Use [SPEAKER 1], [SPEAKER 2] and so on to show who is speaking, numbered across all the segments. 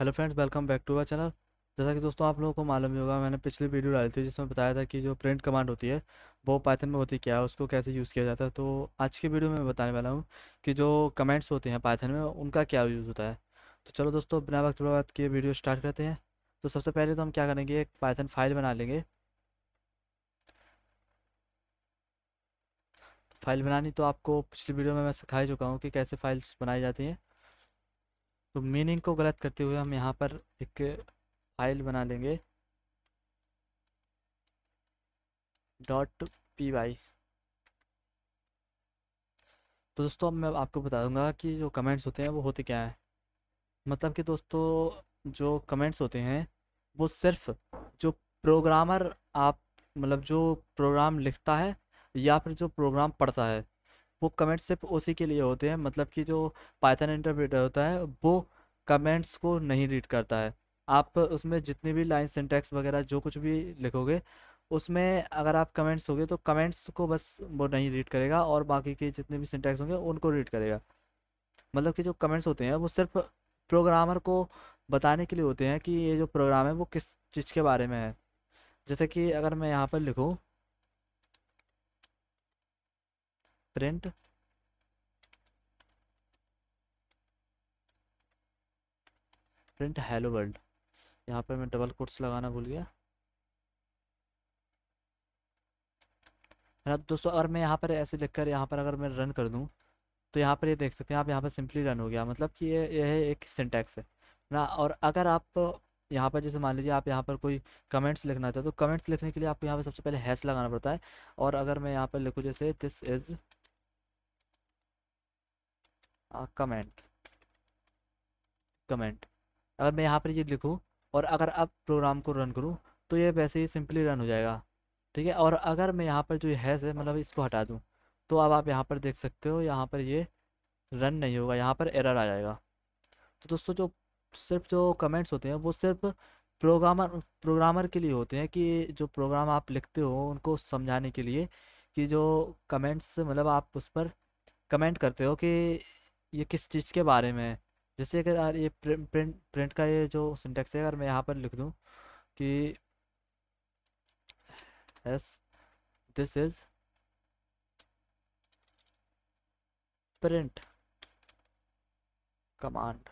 [SPEAKER 1] Hello friends welcome back to our channel जैसा कि दोस्तों आप लोगों को मालूम ही होगा मैंने पिछली वीडियो डाली थी जिसमें बताया था कि जो प्रिंट कमांड होती है वो पाइथन में होती क्या है उसको कैसे यूज़ किया जाता है तो आज की वीडियो में मैं बताने वाला हूँ कि जो कमेंट्स होते हैं पाइथन में उनका क्या यूज़ होता है तो चलो दोस्तों बिना वक्त बात किए वीडियो स्टार्ट करते हैं तो सबसे पहले तो हम क्या करेंगे एक पाइथन फाइल बना लेंगे फाइल बनानी तो आपको पिछली वीडियो में मैं सिखा ही चुका हूँ कि कैसे फाइल्स बनाई जाती हैं तो मीनिंग को गलत करते हुए हम यहाँ पर एक फाइल बना लेंगे डॉट पी वाई तो दोस्तों अब मैं आपको बता दूंगा कि जो कमेंट्स होते हैं वो होते क्या हैं मतलब कि दोस्तों जो कमेंट्स होते हैं वो सिर्फ जो प्रोग्रामर आप मतलब जो प्रोग्राम लिखता है या फिर जो प्रोग्राम पढ़ता है वो कमेंट सिर्फ उसी के लिए होते हैं मतलब कि जो पाइथन इंटरप्रेटर होता है वो कमेंट्स को नहीं रीड करता है आप उसमें जितनी भी लाइन सिंटेक्स वगैरह जो कुछ भी लिखोगे उसमें अगर आप कमेंट्स होगे तो कमेंट्स को बस वो नहीं रीड करेगा और बाकी के जितने भी सिंटेक्स होंगे उनको रीड करेगा मतलब कि जो कमेंट्स होते हैं वो सिर्फ प्रोग्रामर को बताने के लिए होते हैं कि ये जो प्रोग्राम है वो किस चीज़ के बारे में है जैसे कि अगर मैं यहाँ पर लिखूँ प्रिंट प्रिंट हेलो वर्ल्ड यहाँ पर मैं डबल कोट्स लगाना भूल गया ना दोस्तों अगर मैं यहाँ पर ऐसे लिख कर यहाँ पर अगर मैं रन कर दूँ तो यहाँ पर ये यह देख सकते हैं आप यहाँ पर सिंपली रन हो गया मतलब कि ये यह एक सिंटैक्स है ना और अगर आप यहाँ पर जैसे मान लीजिए आप यहाँ पर कोई कमेंट्स लिखना चाहते हो तो कमेंट्स लिखने के लिए आपको यहाँ पर सबसे पहले हैस लगाना पड़ता है और अगर मैं यहाँ पर लिखूँ जैसे दिस इज़ कमेंट कमेंट अगर मैं यहाँ पर ये लिखूँ और अगर अब प्रोग्राम को रन करूँ तो ये वैसे ही सिंपली रन हो जाएगा ठीक है और अगर मैं यहाँ पर जो हैज़ है मतलब इसको हटा दूँ तो अब आप यहाँ पर देख सकते हो यहाँ पर ये रन नहीं होगा यहाँ पर एरर आ जाएगा तो दोस्तों जो सिर्फ जो कमेंट्स होते हैं वो सिर्फ प्रोग्रामर प्रोग्रामर के लिए होते हैं कि जो प्रोग्राम आप लिखते हो उनको समझाने के लिए कि जो कमेंट्स मतलब आप उस पर कमेंट करते हो कि ये किस चीज़ के बारे में है जैसे अगर यार ये प्रिंट प्रिंट का ये जो सिंटेक्स है अगर मैं यहाँ पर लिख दूँ कि as this is print command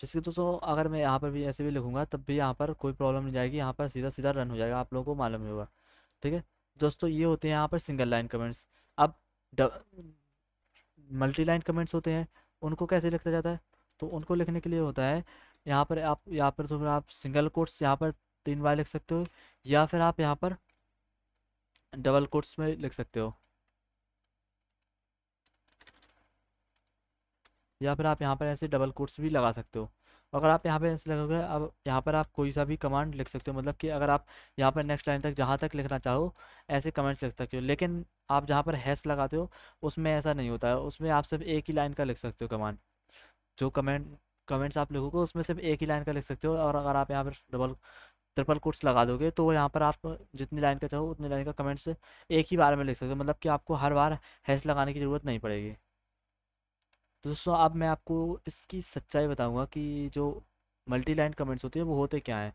[SPEAKER 1] जिसके दोस्तों अगर मैं यहाँ पर भी ऐसे भी लिखूंगा तब भी यहाँ पर कोई प्रॉब्लम नहीं जाएगी यहाँ पर सीधा सीधा रन हो जाएगा आप लोगों को मालूम ही होगा ठीक है दोस्तों ये होते हैं यहाँ पर सिंगल लाइन कमेंट्स अब हम्म। मल्टी लाइन कमेंट्स होते हैं उनको कैसे लिखा जाता है तो उनको लिखने के लिए होता है यहाँ पर आप यहाँ पर तो फिर आप सिंगल कोट्स यहाँ पर तीन बार लिख सकते हो या फिर आप यहाँ पर डबल कोट्स में लिख सकते हो या फिर आप यहाँ पर ऐसे डबल कोट्स भी लगा सकते हो अगर आप यहाँ पे ऐसे लगोगे अब यहाँ पर आप कोई सा भी कमांड लिख सकते हो मतलब कि अगर आप यहाँ पर नेक्स्ट लाइन तक जहाँ तक लिखना चाहो ऐसे कमेंट्स लिख सकते हो लेकिन आप जहाँ पर हैस लगाते हो उसमें ऐसा नहीं होता है उसमें आप सिर्फ एक ही लाइन का लिख सकते हो कमांड जो कमेंट कमेंट्स आप लिखोगे उसमें सिर्फ एक ही लाइन का लिख सकते हो और अगर आप यहाँ पर डबल ट्रिपल कोट्स लगा दोगे तो यहाँ पर आप जितनी लाइन का चाहो उतनी लाइन का कमेंट्स एक ही बार में लिख सकते हो मतलब कि आपको हर बार हैस लगाने की ज़रूरत नहीं पड़ेगी तो दोस्तों अब मैं आपको इसकी सच्चाई बताऊंगा कि जो मल्टी लाइन कमेंट्स होते हैं वो होते क्या हैं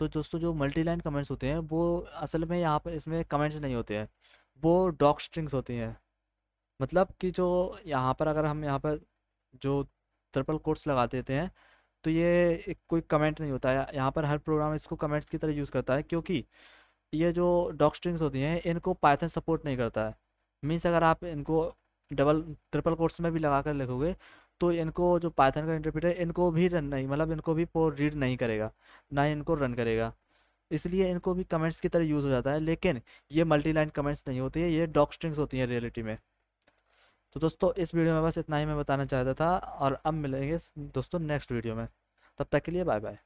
[SPEAKER 1] तो दोस्तों जो मल्टी लाइन कमेंट्स होते हैं वो असल में यहाँ पर इसमें कमेंट्स नहीं होते हैं वो डॉक स्ट्रिंग्स होती हैं मतलब कि जो यहाँ पर अगर हम यहाँ पर जो ट्रिपल कोर्ट्स लगा देते हैं तो ये कोई कमेंट नहीं होता है यहाँ पर हर प्रोग्राम इसको कमेंट्स की तरह यूज़ करता है क्योंकि ये जो डॉक स्ट्रिंग्स होती हैं इनको पाइथन सपोर्ट नहीं करता है मीन्स अगर आप इनको डबल ट्रिपल कोर्स में भी लगा कर लिखोगे तो इनको जो पाइथन का इंटरप्रेटर इनको भी रन नहीं मतलब इनको भी रीड नहीं करेगा ना ही इनको रन करेगा इसलिए इनको भी कमेंट्स की तरह यूज़ हो जाता है लेकिन ये मल्टी लाइन कमेंट्स नहीं होती है ये डॉक स्ट्रिंग्स होती हैं रियलिटी में तो दोस्तों इस वीडियो में बस इतना ही मैं बताना चाहता था और अब मिलेंगे दोस्तों नेक्स्ट वीडियो में तब तक के लिए बाय बाय